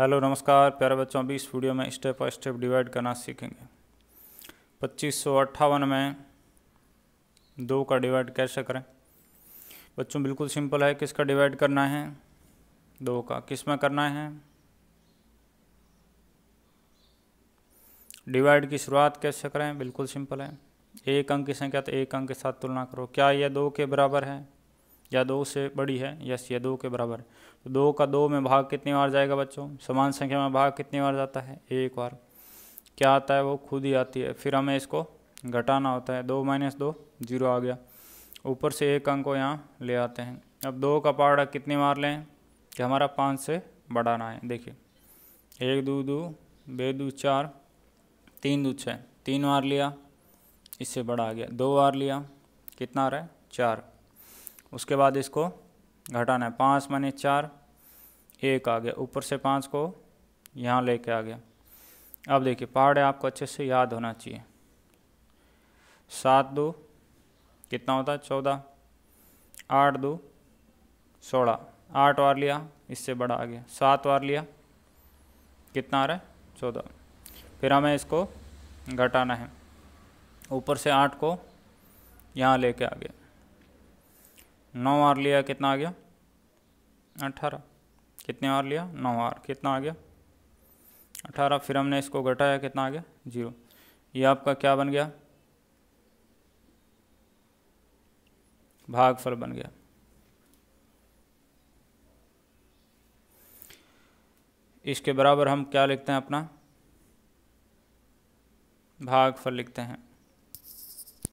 hello नमस्कार प्यारे बच्चों अभी इस वीडियो में स्टेप बाय स्टेप डिवाइड करना सीखेंगे पच्चीस में दो का डिवाइड कैसे करें बच्चों बिल्कुल सिंपल है किसका डिवाइड करना है दो का किस में करना है डिवाइड की शुरुआत कैसे करें बिल्कुल सिंपल है एक अंक की संख्या तो एक अंक के साथ तुलना करो क्या यह दो के बराबर है या दो से बड़ी है यस या दो के बराबर तो दो का दो में भाग कितनी बार जाएगा बच्चों समान संख्या में भाग कितनी बार जाता है एक बार क्या आता है वो खुद ही आती है फिर हमें इसको घटाना होता है दो माइनस दो जीरो आ गया ऊपर से एक अंक को यहाँ ले आते हैं अब दो का पारा कितनी बार लें कि हमारा पाँच से बढ़ाना है देखिए एक दो दो बे दो चार तीन दो छः तीन बार लिया इससे बड़ा आ गया दो बार लिया कितना आ रहा है चार उसके बाद इसको घटाना है पाँच मैंने चार एक आ गया ऊपर से पाँच को यहाँ लेके आ गया अब देखिए पहाड़ है आपको अच्छे से याद होना चाहिए सात दो कितना होता है चौदह आठ दो सोलह आठ बार लिया इससे बड़ा आ गया सात बार लिया कितना आ रहा है चौदह फिर हमें इसको घटाना है ऊपर से आठ को यहाँ लेके आ गया नौ आर लिया कितना आ गया अट्ठारह कितने आर लिया नौ आर कितना आ गया अट्ठारह फिर हमने इसको घटाया कितना आ गया जीरो ये आपका क्या बन गया भागफल बन गया इसके बराबर हम क्या लिखते हैं अपना भागफल लिखते हैं